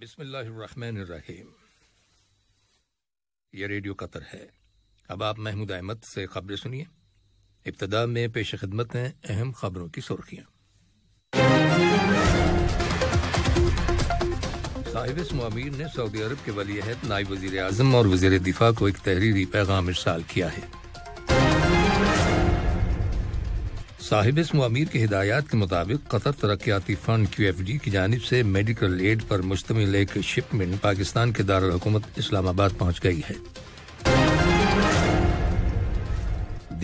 बिस्मिल्लाहिर्रहमानिर्रहीम ये radio Qatar है अब आप महमूद अहमद से खबरें सुनिए इब्तदा में पेश खिदमत हैं अहम खबरों की सुर्खियां साहिबिस मामीर ने सऊदी अरब के वलीहद नायब वजीर अजम और वजीर दिफा को एक तहरीरी पैगाम इरसाल किया है साहिब इसम अमीर की हिदायत के मुताबिक कतर तरक्याती फंड क्यू एफ डी की जानब से मेडिकल एड पर मुश्तमिल एक शिपमेंट पाकिस्तान के दारकूमत इस्लामाबाद पहुँच गई है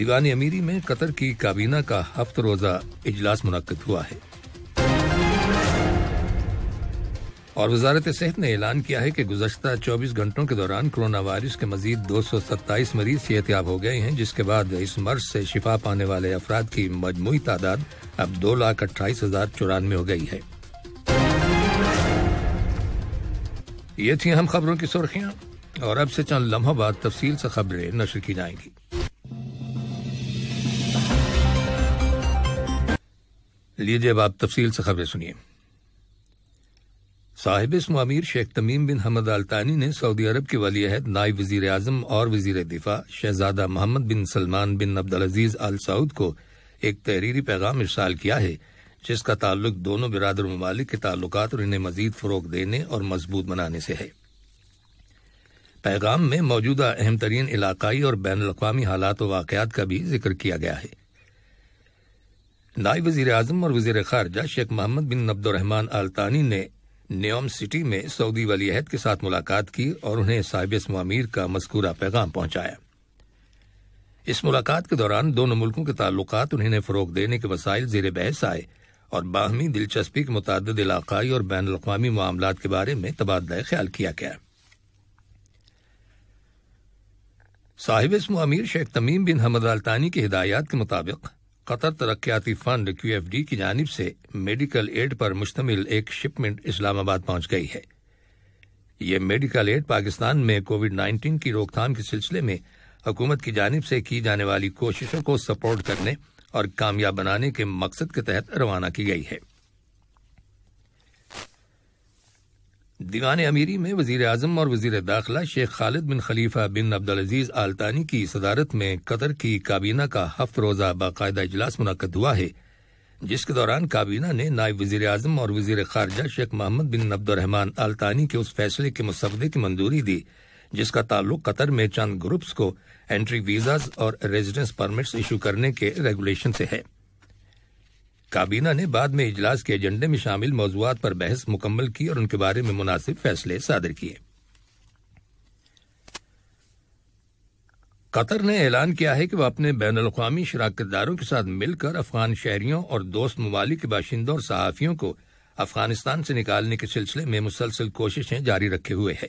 दीवान अमीरी में कतर की काबीना का हफ्त रोज़ा इजलास मुनद हुआ है और वजारत सेहत ने ऐलान किया है कि गुजशत 24 घंटों के दौरान कोरोना वायरस के मजीद 227 मरीज सेहतियाब हो गए हैं जिसके बाद इस मर्ज से शिफा पाने वाले अफराद की मजमू तादाद अब दो लाख अट्ठाईस हजार चौरानवे हो गई है ये थी अहम खबरों की सुर्खियाँ और अब से चंद लम्हों बाद तफसील से खबरें नशर की जाएंगी लीजिए अब आप तफसील से खबरें सुनिए साहिब इसम अमीर शेख तमीम बिन हमद अलतानी ने सऊदी अरब के वली अहद नायब वजीर अजम और वजीर दिफा शहजादा मोहम्मद बिन सलमान बिन अब्दुल अजीज अल सऊद को एक तहरीरी पैगाम इरसाल किया है जिसका ताल्लुक दोनों बिरादर ममालिक के ताल्लुक और इन्हें मजीद फ़रोग देने और मजबूत बनाने से है पैगाम में मौजूदा अहम तरीन इलाकई और बैन अवी हालात और वाकत का भी जिक्र किया गया है नायब वजीर अजम और वजीर खारजा शेख मोहम्मद बिन अब्दुलरहमान अल्तानी ने न्योम सिटी में सऊदी वली अहद के साथ मुलाकात की और उन्हें साहिब ममीर का मस्कूरा पैगाम पहुंचाया इस मुलाकात के दौरान दोनों मुल्कों के ताल्लुक उन्हें फ़रोग देने के वसाइल जेर बहस आए और बाहमी दिलचस्पी के मुतद इलाकई और बैन अवी मामला के बारे में तबादला ख्याल किया गया साहिब अमीर शेख तमीम बिन हमदानी की हिदायत के मुताबिक कतर तरक्याती फंड एफ डी की जानब से मेडिकल एड पर मुश्तमिल एक शिपमेंट इस्लामाबाद पहुंच गई है यह मेडिकल एड पाकिस्तान में कोविड नाइन्टीन की रोकथाम के सिलसिले में हुकूमत की जानब से की जाने वाली कोशिशों को सपोर्ट करने और कामयाब बनाने के मकसद के तहत रवाना की गई है दीवान अमीरी में वजीर अजम और वजीर दाखिला शेख खालिद बिन खलीफा बिन अब्दुल अजीज आलतानी की सदारत में कतर की काबीना का हफ्त रोज़ा बाकायदा इजलास मुनद हुआ है जिसके दौरान काबीना ने नायब वजीर अजम और वजीर खारजा शेख मोहम्मद बिन अब्दुलरहमान आलतानी के उस फैसले के मुसवदे की मंजूरी दी जिसका ताल्लुक कतर में चंद ग्रुप्स को एंट्री वीजा और रेजिडेंस परमिट्स इशू करने के रेगुलेशन से है काबीना ने बाद में इजलास के एजेंडे में शामिल मौजूद पर बहस मुकम्मल की और उनके बारे में मुनासिब फैसले सादर किए कतर ने ऐलान किया है कि वह अपने बैन अवी शराकतदारों के साथ मिलकर अफगान शहरियों और दोस्त ममालिक के बाशिंदों और सहाफ़ियों को अफगानिस्तान से निकालने के सिलसिले में मुसलसल कोशिशें जारी रखे हुए है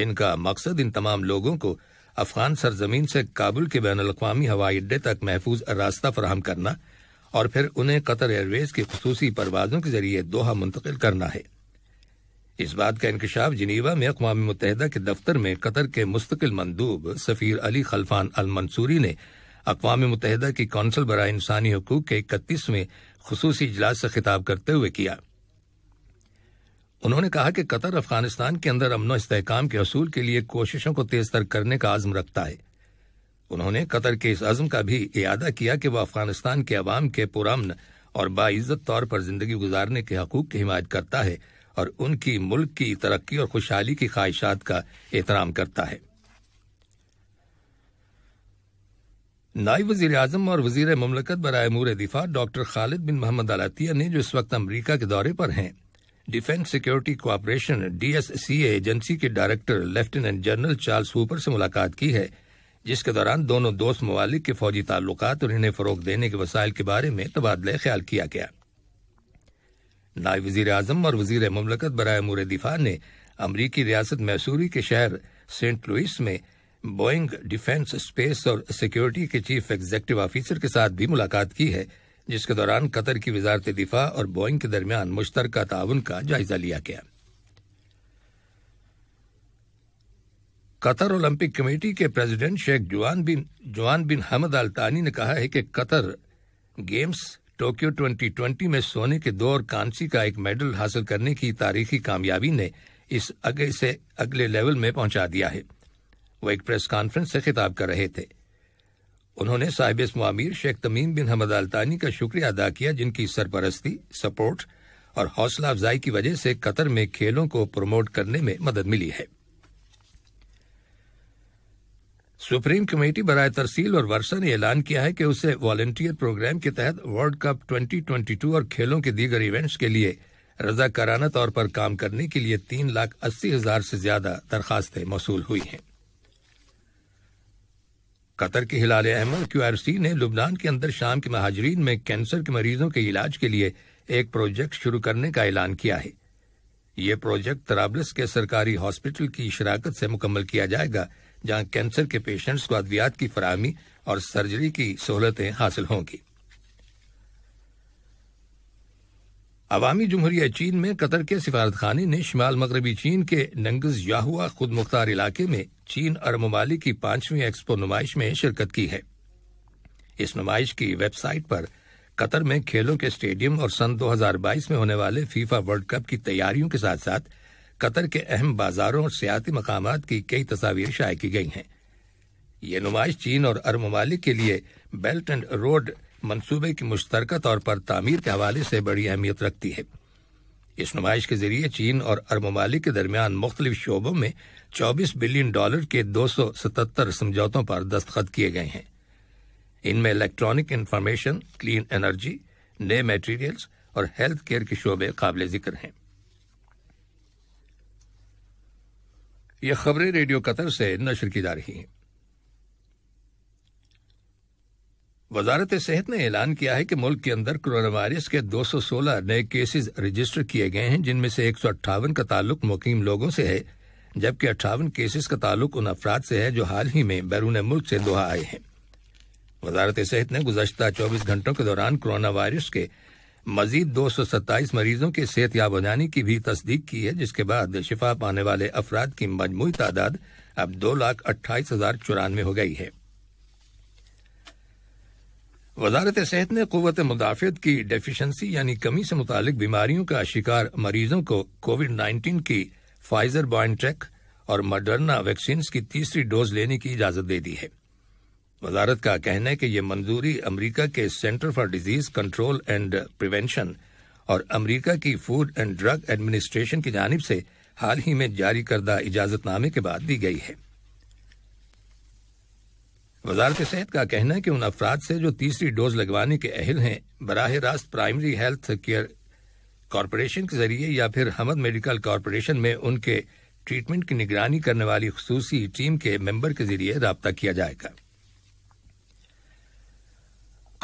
जिनका मकसद इन तमाम लोगों को अफगान सरजमीन से काबुल के बैन अवी हवाई अड्डे तक महफूज रास्ता फराहम करना और फिर उन्हें कतर एयरवेज के खसूसी परवाजों के जरिए दोहा मुंतकिल करना है इस बात का इंकशाफ जिनीवा में अकवा मुतहदा के दफ्तर में कतर के मुस्तकिल मंदूब सफ़ीर अली खलफान अल मंसूरी ने अकवा मुतहदा की कौंसल बरा इंसानी हकूक के इकतीसवें खसूसी इजलास से खिताब करते हुए किया उन्होंने कहा कि कतर अफगानिस्तान के अंदर अमनो इसकाम के असूल के लिए कोशिशों को तेज तर करने का आजम रखता है उन्होंने कतर के इस अज़म का भी इरादा किया कि वह अफगानिस्तान के अवाम के पुरमन और बाइज्जत तौर पर जिंदगी गुजारने के हकूक की हिमायत करता है और उनकी मुल्क की तरक्की और खुशहाली की ख्वाहिशात का एहतराम करता है नायब वजीर अजम और वजीर ममलकत बरए अमूर दिफा doctor Khalid bin Mohammed Alattiyah ने जो इस वक्त अमरीका के दौरे पर हैं defence security cooperation DSCA agency के director lieutenant general Charles Hooper से मुलाकात की है जिसके दौरान दोनों दोस्त ममालिक के फौजी ताल्लुक और इन्हें फरोग देने के वसायल के बारे में तबादला ख्याल किया गया नायब वजीर अजम और वजीर ममलकत बर अमूर दिफा ने अमरीकी रियासत मैसूरी के शहर सेंट लुइस में बोइंग डिफेंस स्पेस और सिक्योरिटी के चीफ एग्जीक्यूटिव ऑफिसर के साथ भी मुलाकात की है जिसके दौरान कतर की वजारत दिफा और बोइंग के दरमियान मुश्तरक ताउन का जायजा लिया गया कतर ओलंपिक कमेटी के प्रेसिडेंट शेख जुआन बिन जुआन बिन हमद अल्तानी ने कहा है कि कतर गेम्स टोक्यो 2020 में सोने के दो और कांसी का एक मेडल हासिल करने की तारीखी कामयाबी ने इस आगे से अगले लेवल में पहुंचा दिया है वो एक प्रेस कॉन्फ्रेंस से खिताब कर रहे थे उन्होंने साहिब मामिर शेख तमीम बिन हमद अल्तानी का शुक्रिया अदा किया जिनकी सरपरस्ती सपोर्ट और हौसला अफजाई की वजह से कतर में खेलों को प्रमोट करने में मदद मिली है सुप्रीम कमेटी बरए तरसील और वर्षा ने ऐलान किया है कि उसे वॉल्टियर प्रोग्राम के तहत वर्ल्ड कप 2022 और खेलों के दीगर इवेंट्स के लिए रजाकाराना तौर पर काम करने के लिए तीन लाख अस्सी हजार से ज्यादा दरखास्तें मौसू हुई हैं कतर के हिलाल अहमद क्यूआरसी ने लुबनान के अंदर शाम के महाजरीन में कैंसर के मरीजों के इलाज के लिए एक प्रोजेक्ट शुरू करने का ऐलान किया है ये प्रोजेक्ट तराबलस के सरकारी हॉस्पिटल की शराकत से मुकम्मल किया जाएगा जहां कैंसर के पेशेंट्स को अद्वियात की फरहमी और सर्जरी की सहूलतें हासिल होंगी अवामी जमहूरिया चीन में कतर के सिफारतखाने ने शुमाल मगरबी चीन के नंगज याहुआ खुद मुख्तार इलाके में चीन और ममालिक की पांचवीं एक्सपो नुमाइश में शिरकत की है इस नुमाइश की वेबसाइट पर कतर में खेलों के स्टेडियम और सन 2022 में होने वाले फीफा वर्ल्ड कप की तैयारियों के साथ साथ कतर के अहम बाजारों और सियाती मकाम की कई तस्वीर शाये की गई हैं ये नुमाइश चीन और अरब ममालिक के लिए बेल्ट एंड रोड मनसूबे की मुश्तर तौर पर तामीर के हवाले से बड़ी अहमियत रखती है इस नुमाइश के जरिए चीन और अरब ममालिक के दरमियान मुख्तलिफ शोबों में 24 बिलियन डॉलर के 277 समझौतों पर दस्तखत किए गए हैं इनमें इलेक्ट्रॉनिक इन्फॉर्मेशन क्लीन एनर्जी नए मटेरियल्स और हेल्थ केयर के शोबे काबिल जिक्र हैं ये खबरें रेडियो कतर से नशर की जा रही हैं वजारत सेहत ने ऐलान किया है कि मुल्क के अंदर कोरोना वायरस के 216 नए केसेस रजिस्टर किए गए हैं जिनमें से एक का ताल्लुक मुकीम लोगों से है जबकि अट्ठावन केसेस का ताल्लुक उन अफराद से है जो हाल ही में बैरून मुल्क से दोहा आए हैं वजारत सेहत ने गुजशत 24 घंटों के दौरान कोरोना वायरस के मजीद दो सौ सत्ताईस मरीजों के सेहत याब हो जाने की भी तस्दीक की है जिसके बाद शिफा पाने वाले अफराद की मजमू तादाद अब दो लाख अट्ठाईस हजार चौरानवे हो गई है वजारत सेहत ने क़वत मुदाफ़त की डेफिशंसी यानी कमी से मुतालिक बीमारियों का शिकार मरीजों को कोविड नाइन्टीन की फाइजर बॉइनट्रैक और मडरना वैक्सीन की तीसरी डोज लेने की इजाज़त दे दी है वजारत का कहना है कि यह मंजूरी अमरीका के centre for disease control and prevention और अमरीका की फूड एंड ड्रग एडमिनिस्ट्रेशन की जानब से हाल ही में जारी करदा इजाजतनामे के बाद दी गई है वजारत सेहत का कहना है कि उन अफराद से जो तीसरी डोज लगवाने के अहल हैं बरह रास्त प्राइमरी हेल्थ केयर कॉरपोरेशन के जरिए या फिर हमद मेडिकल कॉरपोरेशन में उनके ट्रीटमेंट की निगरानी करने वाली खसूसी टीम के मेंबर के जरिए रबता किया जाएगा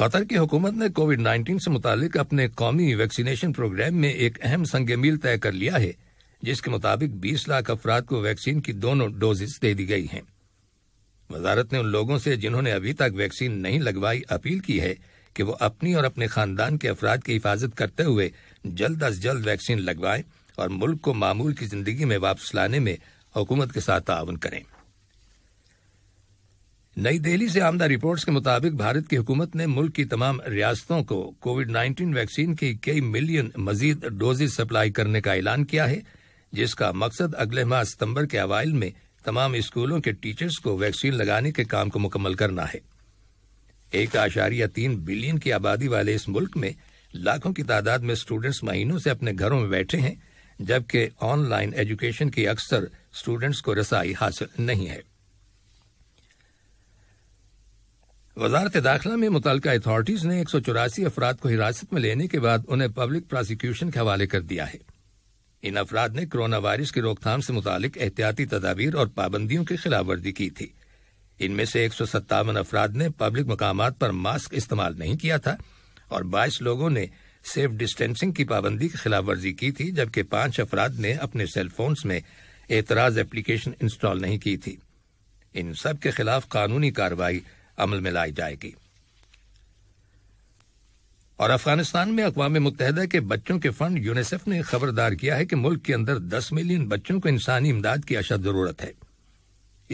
कतर की हुकूमत ने कोविड 19 से मुतालिक अपने कौमी वैक्सीनेशन प्रोग्राम में एक अहम संग मील तय कर लिया है जिसके मुताबिक 20 लाख अफराद को वैक्सीन की दोनों डोजेस दे दी गई हैं वजारत ने उन लोगों से जिन्होंने अभी तक वैक्सीन नहीं लगवाई अपील की है कि वो अपनी और अपने खानदान के अफराद की हिफाजत करते हुए जल्द अज जल्द वैक्सीन लगवाएं और मुल्क को मामूल की जिंदगी में वापस लाने में हुकूमत के साथ ताउन करें नई दिल्ली से आमदा रिपोर्ट्स के मुताबिक भारत की हुकूमत ने मुल्क की तमाम रियासतों को कोविड 19 वैक्सीन की कई मिलियन मजीद डोजेज सप्लाई करने का ऐलान किया है जिसका मकसद अगले माह सितंबर के अवाइल में तमाम स्कूलों के टीचर्स को वैक्सीन लगाने के काम को मुकम्मल करना है एक आशारिया तीन बिलियन की आबादी वाले इस मुल्क में लाखों की तादाद में स्टूडेंट्स महीनों से अपने घरों में बैठे हैं जबकि ऑनलाइन एजुकेशन की अक्सर स्टूडेंट्स को रसाई हासिल नहीं है वजारत दाखिला में मुतल अथॉरिटीज ने एक सौ चौरासी अफराद को हिरासत में लेने के बाद उन्हें पब्लिक प्रोसिक्यूशन के हवाले कर दिया है इन अफराद ने कोरोना वायरस की रोकथाम से मुतल एहतियाती तदाबीर और पाबंदियों की खिलाफ वर्जी की थी इनमें से एक सौ सत्तावन अफराद ने पब्लिक मकाम पर मास्क इस्तेमाल नहीं किया था और बाईस लोगों ने सेफ डिस्टेंसिंग की पाबंदी की खिलाफ वर्जी की थी जबकि पांच अफराद ने अपने सेलफोन्स में एतराज एप्लीकेशन इंस्टॉल नहीं की थी इन सब के खिलाफ कानूनी कार्रवाई अमल में लाई जाएगी और अफगानिस्तान में अकवा मुतहदा के बच्चों के फंड यूनिसेफ ने खबरदार किया है कि मुल्क के अंदर 10 मिलियन बच्चों को इंसानी इमदाद की अशद जरूरत है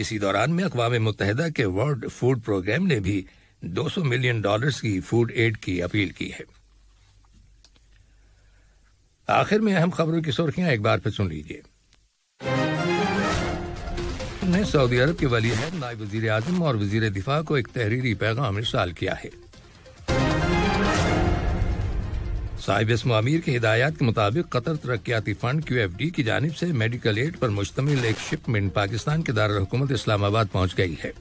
इसी दौरान में अकवा मुतहदा के वर्ल्ड फूड प्रोग्राम ने भी 200 मिलियन डॉलर्स की फूड एड की अपील की है आखिर में अहम खबरों की सुर्खियां एक बार फिर सुन लीजिए ने सऊदी अरब के वली अहद नायब वजीर आजम और वजीर दिफा को एक तहरीरी पैगाम इशाल किया है साहिब इसम अमीर की हिदायत के मुताबिक कतर तरक्याती फंड क्यू एफ डी की जानब से मेडिकल एड पर मुश्तमिल एक शिपमेंट पाकिस्तान के दारकूमत इस्लामाबाद पहुंच गई है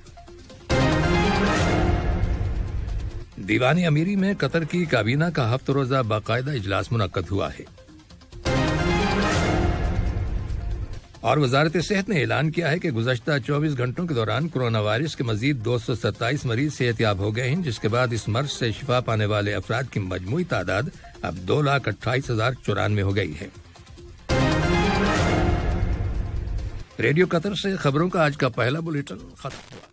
दीवानी अमीरी में कतर की काबीना का हफ्त रोजा बाकायदा इजलास मुनद हुआ है और वजारत सेहत ने ऐलान किया है कि गुजशत 24 घंटों के दौरान कोरोना वायरस के मजीद दो सौ सत्ताईस मरीज सेहत याब हो गए हैं जिसके बाद इस मर्ज से शिफा पाने वाले अफराद की मजमू तादाद अब दो लाख अट्ठाईस हजार चौरानवे हो गई है रेडियो कतर से खबरों का आज का पहला बुलेटिन खत्म हुआ